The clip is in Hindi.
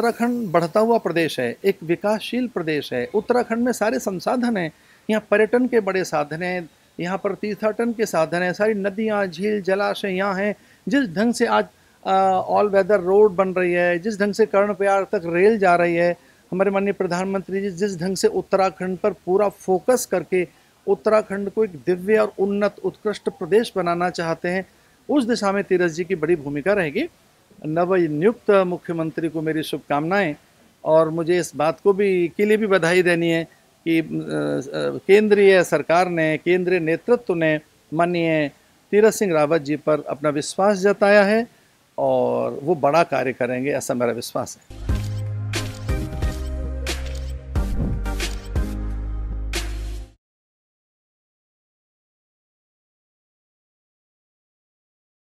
उत्तराखंड बढ़ता हुआ प्रदेश है एक विकासशील प्रदेश है उत्तराखंड में सारे संसाधन हैं यहाँ पर्यटन के बड़े साधन हैं यहाँ पर तीर्थाटन के साधन हैं सारी नदियाँ झील जलाशय यहाँ हैं जिस ढंग से आज ऑल वेदर रोड बन रही है जिस ढंग से कर्णप्रयाग तक रेल जा रही है हमारे माननीय प्रधानमंत्री जी जिस ढंग से उत्तराखंड पर पूरा फोकस करके उत्तराखंड को एक दिव्य और उन्नत उत्कृष्ट प्रदेश बनाना चाहते हैं उस दिशा में तीरथ जी की बड़ी भूमिका रहेगी नवनियुक्त मुख्यमंत्री को मेरी शुभकामनाएं और मुझे इस बात को भी के लिए भी बधाई देनी है कि केंद्रीय सरकार ने केंद्रीय नेतृत्व ने माननीय तीरथ सिंह रावत जी पर अपना विश्वास जताया है और वो बड़ा कार्य करेंगे ऐसा मेरा विश्वास है